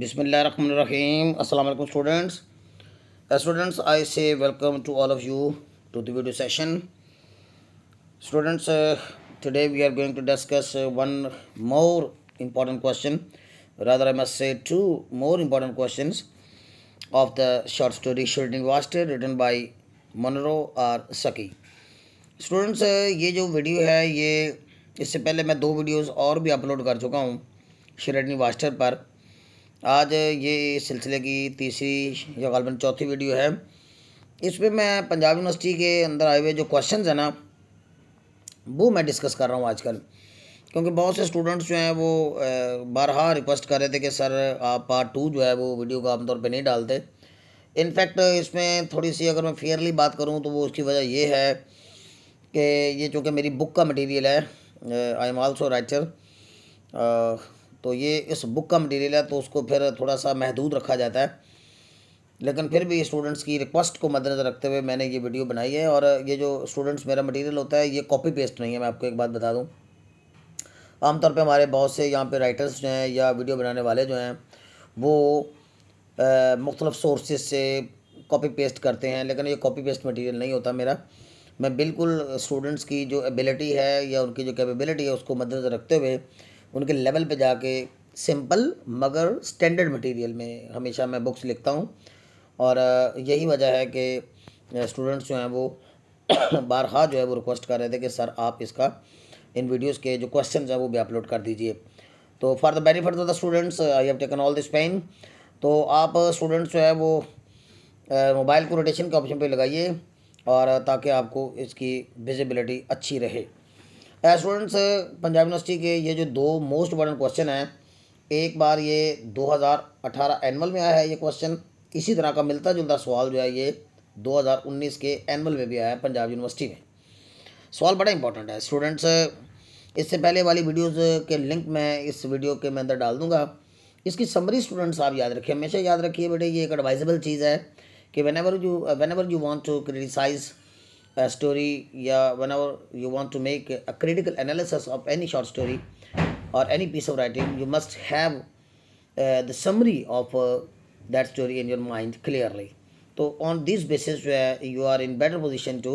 बिसमीम असल students students I say welcome to all of you to the session students today we are going to discuss one more important question rather I must say two more important question of the short story Sredni Vashtar written by Munro or Saki students ये जो video है ये इससे पहले मैं दो videos और भी अपलोड कर चुका हूँ श्रेडनी वास्टर पर आज ये सिलसिले की तीसरी या गलबन चौथी वीडियो है इसमें मैं पंजाब यूनिवर्सिटी के अंदर आए हुए जो क्वेश्चन हैं ना वो मैं डिस्कस कर रहा हूँ आजकल क्योंकि बहुत से स्टूडेंट्स जो हैं वो बारहा रिक्वेस्ट कर रहे थे कि सर आप पार्ट टू जो है वो वीडियो को आमतौर पर नहीं डालते इनफैक्ट इसमें थोड़ी सी अगर मैं फेयरली बात करूँ तो वो उसकी वजह ये है कि ये चूँकि मेरी बुक का मटीरियल है आई एम आल्सो राइटर तो ये इस बुक का मटेरियल है तो उसको फिर थोड़ा सा महदूद रखा जाता है लेकिन फिर भी स्टूडेंट्स की रिक्वेस्ट को मद्देनज़र रखते हुए मैंने ये वीडियो बनाई है और ये जो स्टूडेंट्स मेरा मटेरियल होता है ये कॉपी पेस्ट नहीं है मैं आपको एक बात बता दूँ आमतौर पर हमारे बहुत से यहाँ पर राइटर्स जो हैं या वीडियो बनाने वाले जो हैं वो मुख्तलफ सोर्सेज से कॉपी पेस्ट करते हैं लेकिन ये कॉपी पेस्ट मटेरियल नहीं होता मेरा मैं बिल्कुल स्टूडेंट्स की जो एबिलिटी है या उनकी जो कैपेबिलिटी है उसको मद्देनज़र रखते हुए उनके लेवल पे जाके सिंपल मगर स्टैंडर्ड मटेरियल में हमेशा मैं बुक्स लिखता हूँ और यही वजह है कि स्टूडेंट्स जो हैं वो बारहा जो है वो रिक्वेस्ट कर रहे थे कि सर आप इसका इन वीडियोज़ के जो क्वेश्चन हैं वो भी अपलोड कर दीजिए तो for the benefit of the students I have taken all this pain तो आप स्टूडेंट्स जो है वो मोबाइल को रोटेशन के ऑप्शन पे लगाइए और ताकि आपको इसकी विजिबिलिटी अच्छी रहे स्टूडेंट्स पंजाब यूनिवर्सिटी के ये जो दो मोस्ट इंपॉर्टेंट क्वेश्चन हैं एक बार ये 2018 एनुअल में आया है ये क्वेश्चन इसी तरह का मिलता जुलता सवाल जो है ये 2019 के एनुअल में भी आया है पंजाब यूनिवर्सिटी में सवाल बड़ा इंपॉर्टेंट है स्टूडेंट्स इससे पहले वाली वीडियोस के लिंक मैं इस वीडियो के मैं अंदर डाल दूंगा इसकी समरी स्टूडेंट्स आप याद रखिए हमेशा याद रखिए बेटे ये एक एडवाइजेबल चीज़ है कि whenever you whenever you want to criticize a story yeah whenever you want to make a critical analysis of any short story or any piece of writing you must have uh, the summary of uh, that story in your mind clearly so on this basis where you are in better position to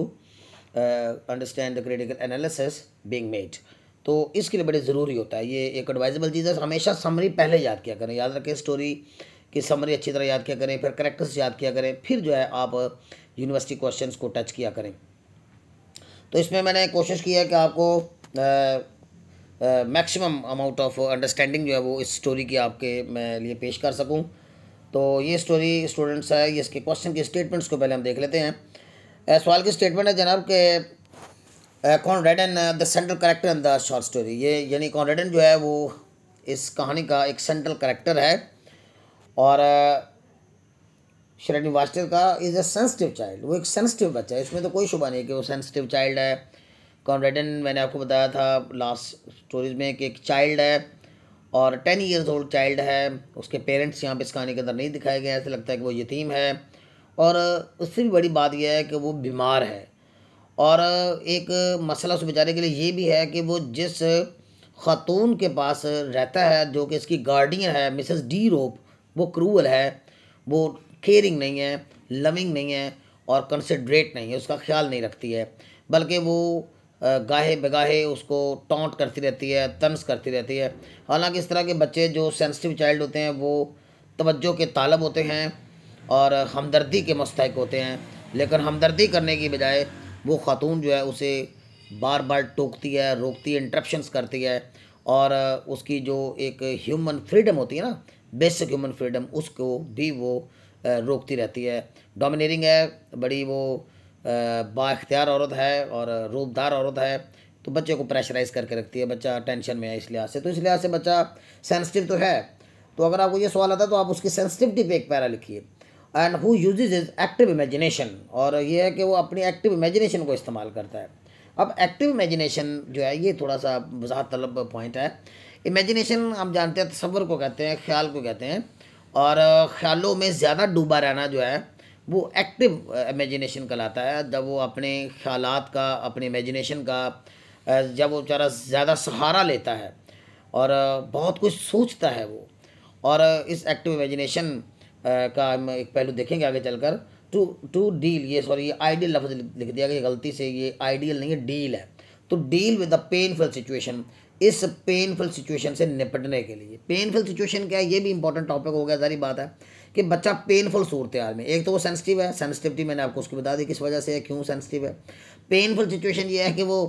uh, understand the critical analysis being made तो इसके लिए बड़े ज़रूरी होता है ये एक advisable चीज़ है हमेशा समरी पहले याद किया करें याद रखें स्टोरी की समरी अच्छी तरह याद किया करें फिर करेक्टर्स याद किया करें फिर जो है आप यूनिवर्सिटी क्वेश्चंस को टच किया करें तो इसमें मैंने कोशिश की है कि आपको मैक्सिमम अमाउंट ऑफ अंडरस्टैंडिंग जो है वो इस स्टोरी की आपके मैं लिए पेश कर सकूं तो ये स्टोरी स्टूडेंट्स है ये इसके क्वेश्चन के स्टेटमेंट्स को पहले हम देख लेते हैं सवाल की स्टेटमेंट है जनाब के Conradin the central character in the short story ये यानी कौन रेडन जो है वो इस कहानी का एक सेंट्रल करेक्टर है और श्रेणी वास्टर का इज़ अ सेंसिटिव चाइल्ड वो एक सेंसिटिव बच्चा है इसमें तो कोई शुभ नहीं कि वो सेंसिटिव चाइल्ड है कॉनरेडन मैंने आपको बताया था लास्ट स्टोरीज में कि एक चाइल्ड है और टेन ईयर्स ओल्ड चाइल्ड है उसके पेरेंट्स यहाँ पे इस कहानी के अंदर नहीं दिखाए गए ऐसे लगता है कि वो यतीम है और उससे भी बड़ी बात यह है कि वो बीमार है और एक मसला उस बेचारे के लिए ये भी है कि वो जिस ख़ातून के पास रहता है जो कि इसकी गार्डियन है मिसेस डी रोप वो क्रूअल है वो केयरिंग नहीं है लविंग नहीं है और कंसिड्रेट नहीं है उसका ख्याल नहीं रखती है बल्कि वो गाहे बगाहे उसको टॉन्ट करती रहती है तंस करती रहती है हालांकि इस तरह के बच्चे जो सेंसिटिव चाइल्ड होते हैं वो तवज्जो के तालब होते हैं और हमदर्दी के मुस्तक होते हैं लेकिन हमदर्दी करने की बजाय वो ख़ातून जो है उसे बार बार टोकती है रोकती है इंटरप्शंस करती है और उसकी जो एक ह्यूमन फ्रीडम होती है ना बेसिक ह्यूमन फ्रीडम उसको भी वो रोकती रहती है डोमिनेटिंग है बड़ी वो बाख्तियार औरत है और रूपदार औरत है तो बच्चे को प्रेशराइज करके रखती है बच्चा टेंशन में है इस लिहाज से तो इस लिहाज से बच्चा सेंसिटिव तो है तो अगर आपको ये सवाल आता है तो आप उसकी सेंसिटिविटी पे एक पैरा लिखिए and who use his active imagination और ये है कि वो अपनी एक्टिव इमेजिनेशन को इस्तेमाल करता है अब एक्टिव इमेजिनेशन जो है ये थोड़ा सा वजह तलब पॉइंट है इमेजिनेशन आप जानते हैं तस्वर को कहते हैं ख्याल को कहते हैं और ख्यालों में ज़्यादा डूबा रहना जो है वो एक्टिव इमेजिनेशन कहलाता है जब वो अपने ख्याल का अपने इमेजिनेशन का जब वो बेचारा ज़्यादा सहारा लेता है और बहुत कुछ सोचता है वो और इस एक्टिव इमेजिनेशन का हम एक पहलू देखेंगे आगे चलकर टू टू डील ये सॉरी ये आइडियल लफ्ज़ लिख दिया गया गलती से ये आइडियल नहीं है डील है तो deal with the painful situation इस पेनफुल सिचुएशन से निपटने के लिए पेनफुल सिचुएशन क्या है ये भी इंपॉर्टेंट टॉपिक हो गया सारी बात है कि बच्चा पेनफुल सूरत हाल में एक तो वो सेंसिटिव है सेंसिटिविटी मैंने आपको उसकी बता दी किस वजह से है क्यों सेंसिटिव है पेनफुल सिचुएशन ये है कि वो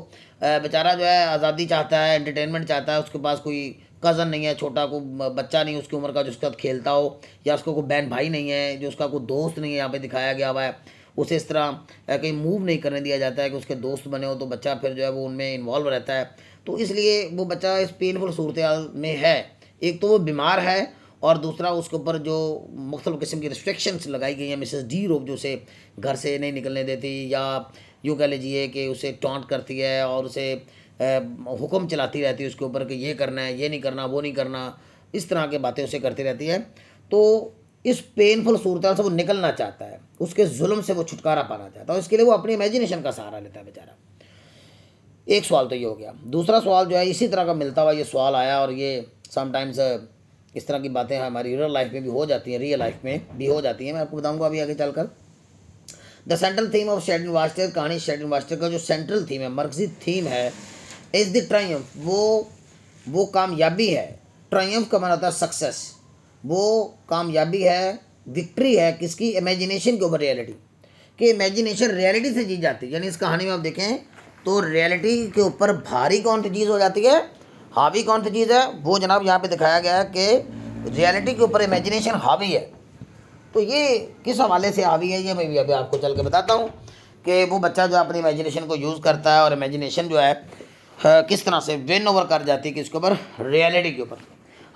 बेचारा जो है आज़ादी चाहता है एंटरटेनमेंट चाहता है उसके पास कोई कज़न नहीं है छोटा को बच्चा नहीं उसकी उम्र का जो उसके साथ खेलता हो या उसका कोई बहन भाई नहीं है जो उसका कोई दोस्त नहीं है यहाँ पे दिखाया गया हुआ है उसे इस तरह कहीं मूव नहीं करने दिया जाता है कि उसके दोस्त बने हो तो बच्चा फिर जो है वो उनमें इन्वॉल्व रहता है तो इसलिए वो बच्चा इस पेनफुल सूरत में है एक तो वो बीमार है और दूसरा उसके ऊपर जो मुख्तलिफ़ किस्म की रिस्ट्रिक्शंस लगाई गई हैं मिसेस डी रोग जो उसे घर से नहीं निकलने देती या यूँ कह लीजिए कि उसे टॉन्ट करती है और उसे हुक्म चलाती रहती है उसके ऊपर कि ये करना है ये नहीं करना वो नहीं करना इस तरह की बातें उसे करती रहती है तो इस पेनफुल सूरत से वो निकलना चाहता है उसके जुल्म से वो छुटकारा पाना चाहता है और इसके लिए वो अपनी इमेजिनेशन का सहारा लेता है बेचारा एक सवाल तो ये हो गया दूसरा सवाल जो है इसी तरह का मिलता हुआ ये सवाल आया और ये समटाइम्स uh, इस तरह की बातें हमारी रियल लाइफ में भी हो जाती हैं रियल लाइफ में भी हो जाती हैं मैं आपको बताऊंगा अभी आगे चलकर the central theme of Sredni Vashtar कहानी शेडिन वास्टर का जो सेंट्रल थीम है मर्कजी थीम है इज़ द ट्राइम वो वो कामयाबी है ट्राइम का माना था सक्सेस वो कामयाबी है विक्ट्री है किसकी इमेजिनेशन के ऊपर रियलिटी कि इमेजिनेशन रियलिटी से जीत जाती है यानी इस कहानी में आप देखें तो रियलिटी के ऊपर भारी कौन सी चीज़ हो जाती है हावी कौन सी चीज़ है वो जनाब यहाँ पे दिखाया गया है कि रियलिटी के ऊपर इमेजिनेशन हावी है तो ये किस हवाले से हावी है ये मैं भी अभी आपको चल के बताता हूँ कि वो बच्चा जो अपनी इमेजिनेशन को यूज़ करता है और इमेजिनेशन जो है किस तरह से विन ओवर कर जाती है किसके ऊपर रियलिटी के ऊपर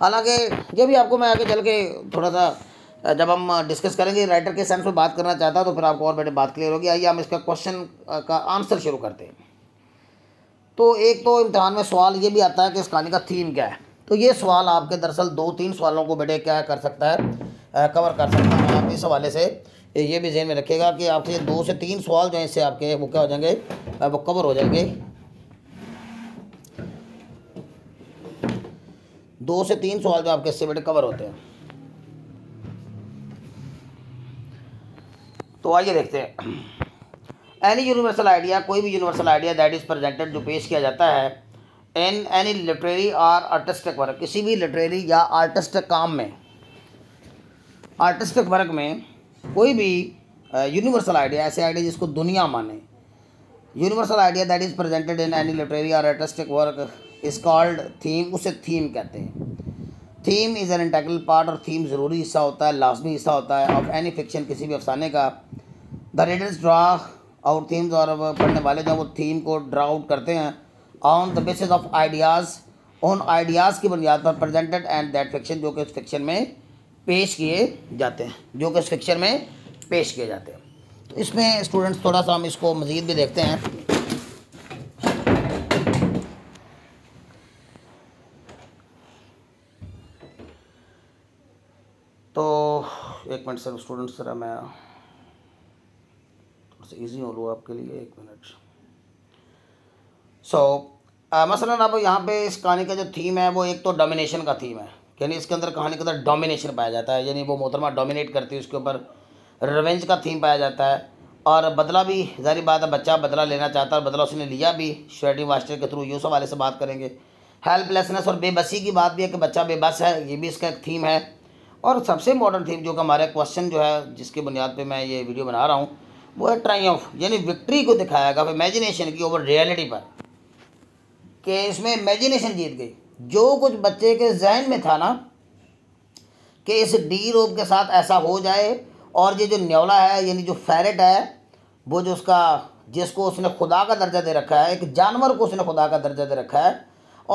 हालांकि ये भी आपको मैं आगे चल के थोड़ा सा जब हम डिस्कस करेंगे राइटर के सेंस में बात करना चाहता तो फिर आपको और बेटे बात क्लियर होगी आइए हम इसका क्वेश्चन का आंसर शुरू करते हैं तो एक तो इम्तहान में सवाल ये भी आता है कि इस कहानी का थीम क्या है तो ये सवाल आपके दरअसल दो तीन सवालों को बेटे क्या कर सकता है कवर कर सकता है आप इस हवाले से ये भी जहन में रखेगा कि आपसे दो से तीन सवाल जो है इससे आपके वो क्या हो जाएंगे वो कवर हो जाएंगे दो से तीन सवाल जो आपके इससे बेटे कवर होते हैं तो आइए देखते हैं एनी यूनिवर्सल आइडिया कोई भी universal idea that is presented जो पेश किया जाता है in any literary or artistic work किसी भी लिटरेरी या आर्टिस्टिक काम में आर्टिस्टिक वर्क में कोई भी यूनिवर्सल uh, आइडिया ऐसे आइडिया जिसको दुनिया माने universal idea that is presented in any literary or artistic work is called theme उसे थीम कहते हैं theme is an integral part और थीम ज़रूरी हिस्सा होता है लाजमी हिस्सा होता है ऑफ एनी फिक्शन किसी भी अफसाने का the readers draw out themes और पढ़ने वाले जो वो थीम को ड्रा आउट करते हैं on the basis of ideas उन आइडियाज़ की बुनियाद पर प्रेजेंटेड एंड दैट फिक्शन जो कि उस फिक्शन में पेश किए जाते हैं जो कि उस फिक्शन में पेश किए जाते हैं तो इसमें स्टूडेंट्स थोड़ा सा हम इसको मज़ीद भी देखते हैं तो एक मिनट सर स्टूडेंट्स जरा मैं से ईजी हो लो आपके लिए एक मिनट सो so, मसलन अब यहाँ पे इस कहानी का जो थीम है वो एक तो डोमिनेशन का थीम है यानी इसके अंदर कहानी के अंदर डोमिनेशन पाया जाता है यानी वो मोहतरमा डोमिनेट करती है उसके ऊपर रिवेंज का थीम पाया जाता है और बदला भी जारी बात है बच्चा बदला लेना चाहता है और बदला उसने लिया भी श्रेडी मास्टर के थ्रू यूसुफ वाले से बात करेंगे हेल्पलेसनेस और बेबसी की बात भी है कि बच्चा बेबस है ये भी इसका एक थीम है और सबसे मॉडर्न थीम जो कि हमारा क्वेश्चन जो है जिसकी बुनियाद पर मैं ये वीडियो बना रहा हूँ वो है ट्राइम्फ यानी विक्ट्री को दिखाया गया इमेजिनेशन की ओवर रियलिटी पर कि इसमें इमेजिनेशन जीत गई जो कुछ बच्चे के जहन में था ना कि इस डी रोब के साथ ऐसा हो जाए और ये जो न्यौला है यानी जो फेरेट है वो जो उसका जिसको उसने खुदा का दर्जा दे रखा है एक जानवर को उसने खुदा का दर्जा दे रखा है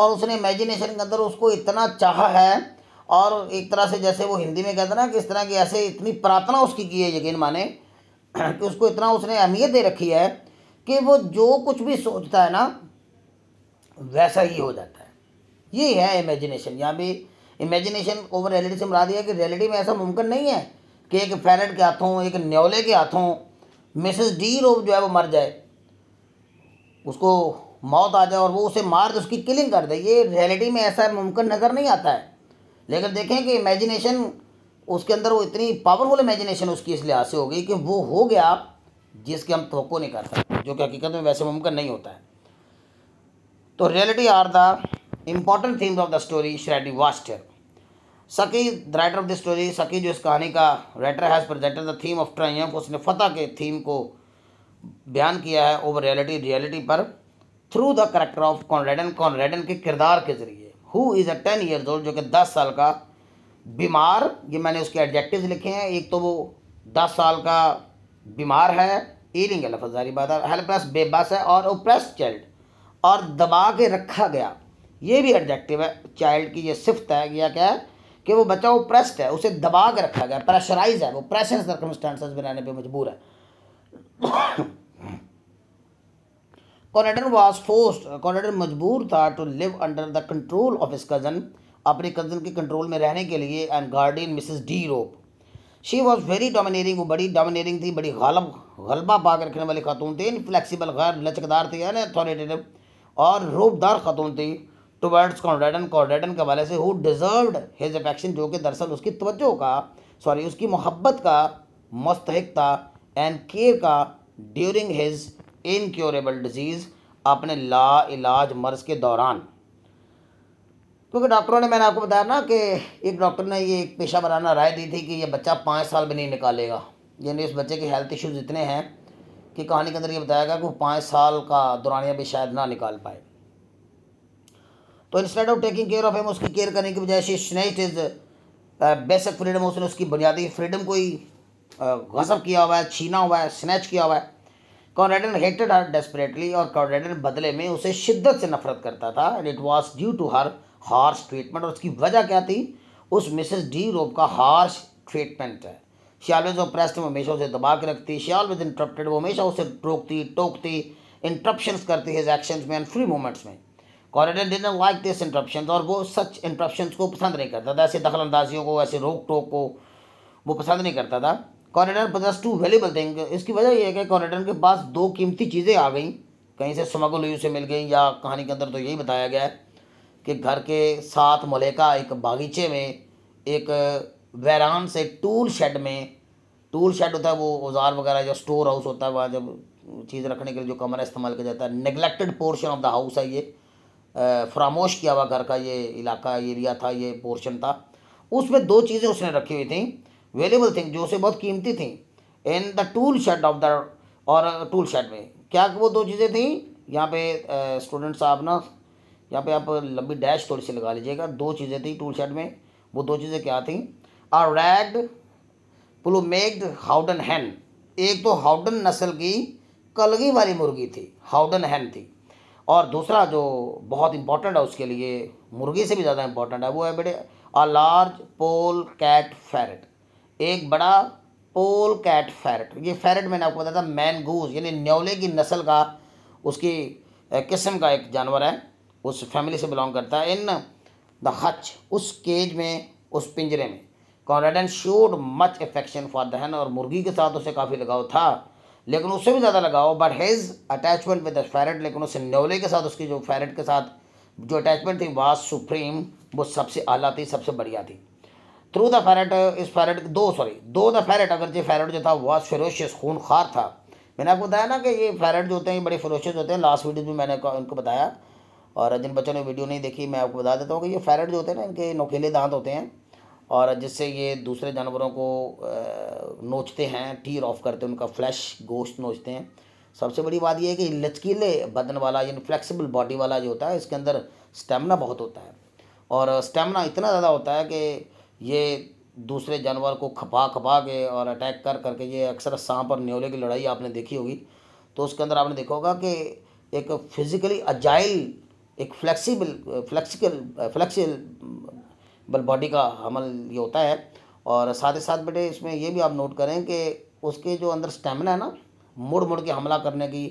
और उसने इमेजिनेशन के अंदर उसको इतना चाह है और एक तरह से जैसे वो हिंदी में कहते ना कि इस तरह की ऐसे इतनी प्रार्थना उसकी की है यकीन माने कि उसको इतना उसने अहमियत दे रखी है कि वो जो कुछ भी सोचता है ना वैसा ही हो जाता है ये है इमेजिनेशन यहाँ भी इमेजिनेशन ओवर रियलिटी से मरा दिया कि रियलिटी में ऐसा मुमकिन नहीं है कि एक फैरट के हाथों एक न्योले के हाथों मिसेस डी रोब जो है वो मर जाए उसको मौत आ जाए और वो उसे मार दे उसकी किलिंग कर दे ये रियलिटी में ऐसा मुमकिन नज़र नहीं आता है लेकिन देखें कि इमेजिनेशन उसके अंदर वो इतनी पावरफुल इमेजिनेशन उसकी इस लिहाज से हो गई कि वो हो गया जिसके हम तो नहीं कर सकते जो कि हकीकत में वैसे मुमकिन नहीं होता है तो reality are the important themes of the story Sredni Vashtar Saki the writer of the story Saki जो इस कहानी का writer has presented the theme of triumph उसने फतह के थीम को बयान किया है ओवर रियलिटी रियलिटी पर through the character of Conradin Conradin के किरदार के जरिए who is a ten years old जो कि दस साल का बीमार ये मैंने उसके एडजेक्टिव लिखे हैं एक तो वो दस साल का बीमार है ईलिंग है बात है हेल्पलेस बेबस है और ओप्रेस चाइल्ड और दबा के रखा गया ये भी एडजेक्टिव है चाइल्ड की ये सिफ्त है या क्या है कि वो बच्चा ओप्रेस्ड है उसे दबा के रखा गया प्रेशराइज है वो प्रेशर सर्कमस्टांसेस बनाने पर मजबूर है कॉर्नेडर वॉज फोर्स कॉर्नेडर मजबूर था to live under the control of his cousin अपने कजन के कंट्रोल में रहने के लिए and guardian Mrs De Ropp she was very dominating वो बड़ी डोमिनेटिंग थी बड़ी गलब गलबा पाक रखने वाली खातून थी इनफ्लैक्सीबल गैर लचकदार थी एन अथॉरिटेटिव और रूपदार खातून थी टूवर्ड्स कॉन्डन कॉन्डन के हवाले से हु डिजर्व हिज अफेक्शन जो कि दरअसल उसकी तवज्जो का सॉरी उसकी मोहब्बत का मस्तक था एंड केयर का ड्यूरिंग हिज इनक्योरेबल डिजीज़ अपने ला इलाज मर्ज के दौरान क्योंकि डॉक्टरों ने मैंने आपको बताया ना कि एक डॉक्टर ने ये एक पेशा बनाना राय दी थी कि ये बच्चा पाँच साल में नहीं निकालेगा यानी उस बच्चे के हेल्थ इश्यूज़ इतने हैं कि कहानी के अंदर ये बताया गया कि वो पाँच साल का दौरानिया भी शायद ना निकाल पाए तो instead of taking care of him उसकी केयर करने की बजाय स्नेट इज बेसिक फ्रीडम उसने उसकी बुनियादी फ्रीडम को ही uh, गजब किया हुआ है छीना हुआ है स्नैच किया हुआ है कॉन्डन हेटेड हर डेस्परेटली और कॉन्डन बदले में उसे शिद्दत से नफरत करता था and it was due to her harsh treatment और उसकी वजह क्या थी उस मिसेस डी रोब का हार्श ट्रीटमेंट है शी ऑलवेज ऑप्रेस्ड वो हमेशा उसे दबा के रखती शी ऑलवेज इंटरप्टेड वो हमेशा उसे रोकती टोकती इंटरप्शन करती हिज एक्शन में एंड फ्री मोमेंट्स में कॉरिडन डिन लाइक दिस इंटरप्शन और वो सच इंटरप्शन को पसंद नहीं करता था ऐसे दखल अंदाजियों को ऐसे रोक टोक को वो पसंद नहीं करता था कॉरिडन पचास टू वेलेबल थिंग इसकी वजह यह है कि कॉरिडन के पास दो कीमती चीज़ें आ गई कहीं से स्मगल हुई उसे मिल गई या कहानी के अंदर तो यही बताया गया है कि घर के साथ मलेका एक बागीचे में एक वैरान से टूल शेड में टूल शेड होता है वो औजार वगैरह जो स्टोर हाउस होता है वहाँ जब चीज़ रखने के लिए जो कमरा इस्तेमाल किया जाता है neglected portion of the house है ये फरामोश किया हुआ घर का ये इलाका एरिया था ये पोर्शन था उसमें दो चीज़ें उसने रखी हुई थी वेलेबल थिंग जो उसे बहुत कीमती थी in the tool shed of the और टूल शेड में क्या वो दो चीज़ें थी यहाँ पे स्टूडेंट साहब ना यहाँ पे आप लंबी डैश थोड़ी सी लगा लीजिएगा दो चीज़ें थी टूल सेट में वो दो चीज़ें क्या थी आ रैग्ड प्लूमेग्ड हाउडन हैन एक तो हाउडन नस्ल की कलगी वाली मुर्गी थी हाउडन हैन थी और दूसरा जो बहुत इंपॉर्टेंट है उसके लिए मुर्गी से भी ज़्यादा इंपॉर्टेंट है वो है बेटे अ लार्ज पोल कैट फैरट एक बड़ा पोल कैट फैरट ये फैरट मैंने आपको बताया था मैनगूज यानी न्योले की नस्ल का उसकी किस्म का एक जानवर है उस फैमिली से बिलोंग करता है इन द हच उस केज में उस पिंजरे में Conradin showed much affection for the hen और मुर्गी के साथ उसे काफ़ी लगाव था लेकिन उससे भी ज़्यादा लगाव but his attachment with ferret लेकिन उस न्योले के साथ उसकी जो फेरेट के साथ जो अटैचमेंट थी वाज सुप्रीम वो सबसे आला थी सबसे बढ़िया थी थ्रू द फेरेट इस फेरेट दो सॉरी दो द फेरेट अगर जो फेरेट जो था वाज फेरोशियस ख़ार था मैंने आपको बताया ना कि ये फेरेट जो होते हैं ये बड़े फेरोशियस होते हैं लास्ट वीडियो में मैंने उनको बताया और जिन बच्चों ने वीडियो नहीं देखी मैं आपको बता देता हूँ कि ये फेरेट जो होते हैं ना इनके नोकेले दांत होते हैं और जिससे ये दूसरे जानवरों को नोचते हैं टीर ऑफ करते हैं उनका फ्लैश गोश्त नोचते हैं सबसे बड़ी बात यह है कि लचकीले बदन वाला यानी फ्लेक्सिबल बॉडी वाला जो होता है इसके अंदर स्टेमिना बहुत होता है और स्टेमिना इतना ज़्यादा होता है कि ये दूसरे जानवर को खपा खपा के और अटैक कर करके ये अक्सर सांप और न्योले की लड़ाई आपने देखी होगी तो उसके अंदर आपने देखा होगा कि एक फिज़िकली अजाइल एक फ्लेक्सिबल फ्लेक्सिकल फ्लेक्सिबल बॉडी का हमल ये होता है और साथ ही साथ बेटे इसमें ये भी आप नोट करें कि उसके जो अंदर स्टेमिना है ना मुड़ मुड़ के हमला करने की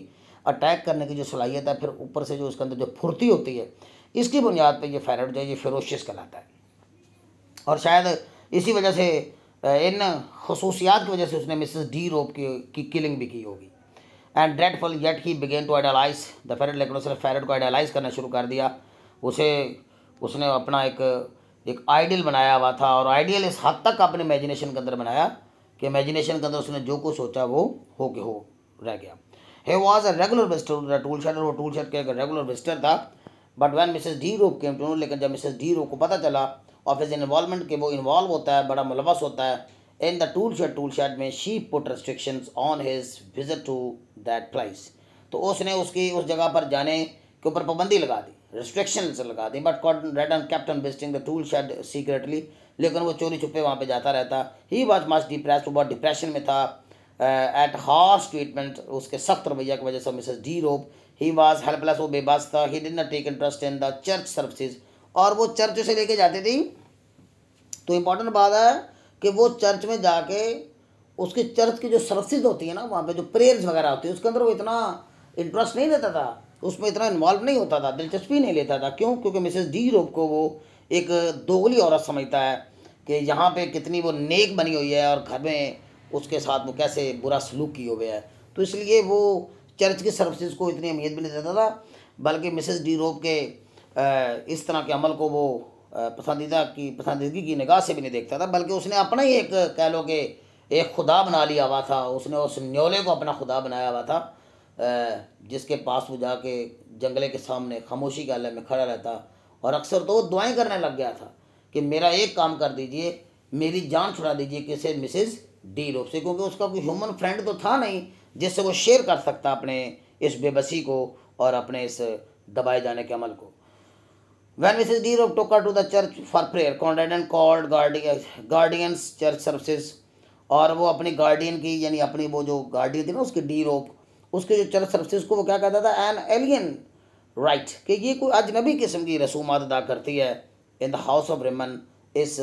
अटैक करने की जो सलाहियत है फिर ऊपर से जो उसके अंदर जो फुर्ती होती है इसकी बुनियाद पर यह फेरड जो है ये फेरोशियस कहलाता है और शायद इसी वजह से इन खसूसियात की वजह से उसने मिसेस डी रोप की, की किलिंग भी की होगी and dreadful yet he began to idealize the ferret लेकिन उसने फेरेट को आइडलाइज करना शुरू कर दिया उसे उसने अपना एक एक आइडियल बनाया हुआ था और आइडियल इस हद तक अपने इमेजिनेशन के अंदर बनाया कि इमेजिनेशन के अंदर उसने जो कुछ सोचा वो हो के हो रह गया he was a regular visitor tool shed वो टूल शेड का एक रेगुलर विजिटर था but when Mrs De Ropp came to लेकिन जब मिसेज डी रो को पता चला ऑफिस इन्वॉलमेंट के वो इन्वॉल्व होता है बड़ा मुलवस होता है in In the tool shed में she put restrictions on his visit to that place तो उसने उसकी उस जगह पर जाने के ऊपर पाबंदी लगा दी रेस्ट्रिक्शन लगा दी but Conradin and kept visiting the tool shed secretly लेकिन वो चोरी छुपे वहाँ पे जाता रहता ही वॉज मच डिप्रेस बहुत डिप्रेशन में था एट हार्स ट्रीटमेंट उसके सख्त रवैया की वजह से Mrs De Ropp he was helpless वो बेबस था he didn't take interest in the church services और वो चर्च से लेके जाती थी तो इम्पोर्टेंट बात है कि वो चर्च में जाके उसकी चर्च की जो सर्विस होती है ना वहाँ पे जो प्रेयर्स वगैरह होती है उसके अंदर वो इतना इंटरेस्ट नहीं लेता था उसमें इतना इन्वॉल्व नहीं होता था दिलचस्पी नहीं लेता था क्यों क्योंकि मिसेस डी रोब को वो एक दोगली औरत समझता है कि यहाँ पे कितनी वो नेक बनी हुई है और घर में उसके साथ वो कैसे बुरा सलूक किए हुए है तो इसलिए वो चर्च की सर्विसेज को इतनी अहमियत भी नहीं देता था बल्कि मिसेज़ डी रोब के इस तरह के अमल को वो पसंदीदा की पसंदीदगी की निगाह से भी नहीं देखता था बल्कि उसने अपना ही एक कह लो कि एक खुदा बना लिया हुआ था उसने उस न्योले को अपना खुदा बनाया हुआ था जिसके पास वो जाके जंगले के सामने खामोशी के आलम में खड़ा रहता और अक्सर तो वो दुआएं करने लग गया था कि मेरा एक काम कर दीजिए मेरी जान छुड़ा दीजिए किसे मिसेज डी रोप से क्योंकि उसका कोई ह्यूमन फ्रेंड तो था नहीं जिससे वो शेयर कर सकता अपने इस बेबसी को और अपने इस दबाए जाने के अमल को When Mrs. D. Rope took to to the church for prayer, Conradin called guardians church services और वो अपनी गार्डियन की यानी अपनी वो जो गार्डियन थी ना उसकी डी रोप उसके जो चर्च सर्विसेज को वो क्या कहता था एन एलियन राइट कि ये कोई अजनबी किस्म की रसूमात अदा करती है in the house of Rimmon इस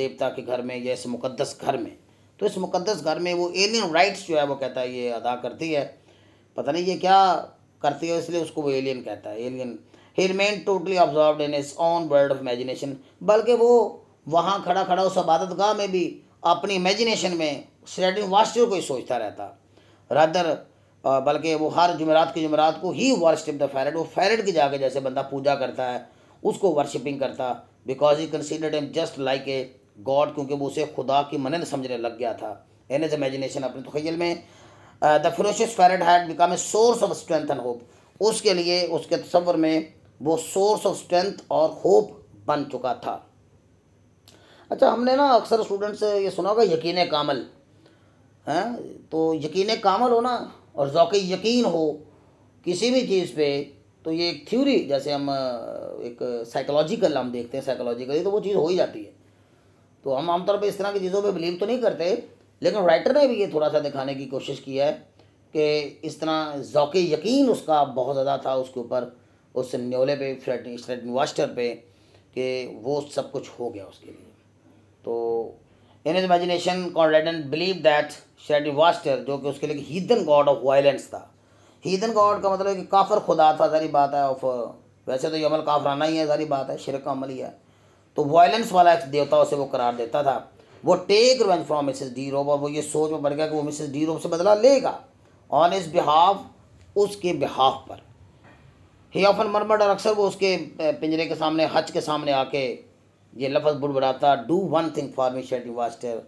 देवता के घर में या इस मुकदस घर में तो इस मुकद्दस घर में वो एलियन राइट्स जो है वो कहता है ये अदा करती है पता नहीं ये क्या करती है इसलिए उसको वो एलियन कहता है alien he remain totally absorbed in his own world of imagination बल्कि वो वहाँ खड़ा खड़ा उस अबादत गाह में भी अपनी इमेजिनेशन में स्लेटिंग वास्टर को ही सोचता रहता रादर बल्कि वो हर जुमेरात के जुमेरात को ही वर्शिप द फैरड वो फैरड के जाके जैसे बंदा पूजा करता है उसको वर्शिपिंग करता because he considered him just like a god क्योंकि वो उसे खुदा की मनन समझने लग गया था इन एज इमेजिनेशन अपने तखयल तो में the ferocious ferret had become a source of strength and hope उसके लिए उसके तस्वर में वो सोर्स ऑफ स्ट्रेंथ और होप बन चुका था अच्छा हमने ना अक्सर स्टूडेंट से ये सुना होगा यकीन कामल हैं तो यकीन कामल हो ना और जौके यकीन हो किसी भी चीज़ पे तो ये एक थ्योरी जैसे हम एक साइकोलॉजिकल हम देखते हैं साइकोलॉजिकली तो वो चीज़ हो ही जाती है तो हम आमतौर पर इस तरह की चीज़ों पे बिलीव तो नहीं करते लेकिन राइटर ने भी ये थोड़ा सा दिखाने की कोशिश की है कि इस तरह ज़ौक़ यकीन उसका बहुत ज़्यादा था उसके ऊपर उस न्योले पे फ्लैट इन्वेस्टर पे कि वो सब कुछ हो गया उसके लिए तो in his imagination and believe that Sredni Vashtar जो कि उसके लिए हीदन गॉड ऑफ वायलेंस था हीदन गॉड का मतलब कि काफर खुदा था सारी बात है ऑफ वैसे तो ये अमल काफराना ही है सारी बात है शिरक का अमल ही है तो वायलेंस वाला देवता उसे वो करार देता था वो take revenge from Mrs De Ropp और वो ये सोच में बढ़ गया कि वो मिसेज डी रोब से बदला लेगा ऑन इस बिहाफ उसके बिहाफ पर ही ऑफन मरमड और अक्सर वो उसके पिंजरे के सामने हज के सामने आके ये लफ्ज़ बुड़बड़ाता do one thing for me Sredni Vashtar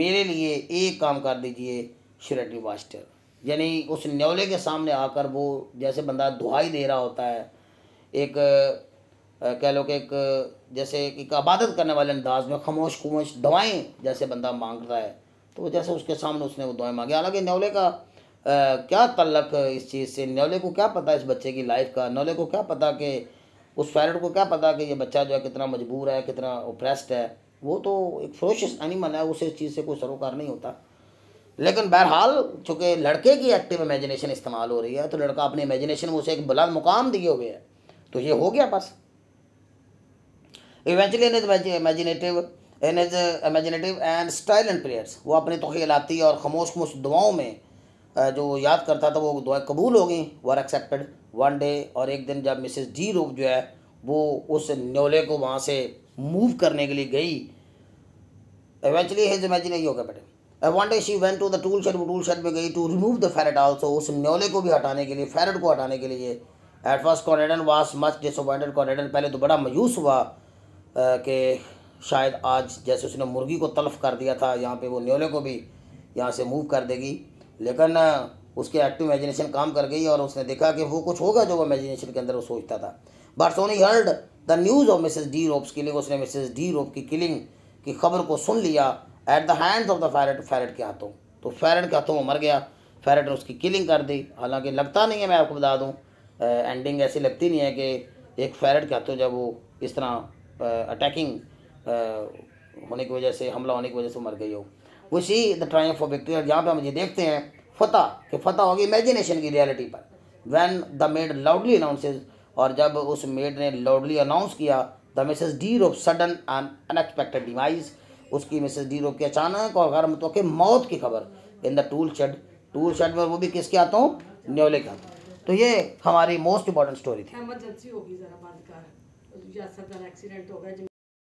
मेरे लिए एक काम कर दीजिए शेटी वास्टर यानी उस न्योले के सामने आकर वो जैसे बंदा दुहाई दे रहा होता है एक कह लो कि एक जैसे एक आबादत करने वाले अंदाज में खामोश खमोश दवाएँ जैसे बंदा मांग रहा है तो जैसे उसके सामने उसने वो दुआएँ मांगी हालांकि न्योले का क्या तल्लक इस चीज़ से नौले को क्या पता इस बच्चे की लाइफ का नौले को क्या पता कि उस पैरेंट को क्या पता कि ये बच्चा जो है कितना मजबूर है कितना ओप्रेस्ड है वो तो एक फ्रोशिस एनिमल है उसे इस चीज़ से कोई सरोकार नहीं होता लेकिन बहरहाल चूँकि लड़के की एक्टिव इमेजिनेशन इस्तेमाल हो रही है तो लड़का अपने इमेजिनेशन में उसे एक बुलंद मुकाम दिए हुए हैं तो ये हो गया बस eventually in his imaginative in his imaginative and style and players वो अपने तोहलाती और खामोश खमोश दुआओं में जो याद करता था वो दुआएं कबूल हो गई वर एक्सेप्टेड वन डे और एक दिन जब मिसेस जी रूप जो है वो उस न्योले को वहाँ से मूव करने के लिए गई एवेंचुअली हिज इमेजिन यही होगा बेटे one day she went to the tool shed वो टूल शेड में गई to remove the ferret also उस न्योले को भी हटाने के लिए फेरेट को हटाने के लिए at first was much disappointed Conradin पहले तो बड़ा मायूस हुआ कि शायद आज जैसे उसने मुर्गी को तलफ कर दिया था यहाँ पे वो न्योले को भी यहाँ से मूव कर देगी लेकिन उसके एक्टिव इमेजिनेशन काम कर गई और उसने देखा कि वो कुछ होगा जो वो इमेजिनेशन के अंदर वो सोचता था but soon he heard the news of Mrs De Ropp's killing उसने मिसेज डी रोप की किलिंग की खबर को सुन लिया at the hands of the ferret ferret के हाथों तो फैरट के हाथों वो मर गया फैरट ने उसकी किलिंग कर दी हालांकि लगता नहीं है मैं आपको बता दूँ एंडिंग ऐसी लगती नहीं है कि एक फैरट के हाथों जब वो इस तरह अटैकिंग होने की वजह से हमला होने की वजह से मर गई हो उसी द ट्राइम्फ ऑफ विक्ट्री और यहाँ पर हम ये देखते हैं फतह कि फतह होगी इमेजिनेशन की रियलिटी पर when the maid loudly announces और जब उस मेड ने लाउडली अनाउंस किया the Mrs De Ropp sudden and unexpected demise उसकी मिसेज डी रोप की अचानक और गैर मुतव मौत की खबर in the tool shed tool shed में वो भी किसके आता हूँ न्योले के आता तो ये हमारी मोस्ट इंपॉर्टेंट स्टोरी थी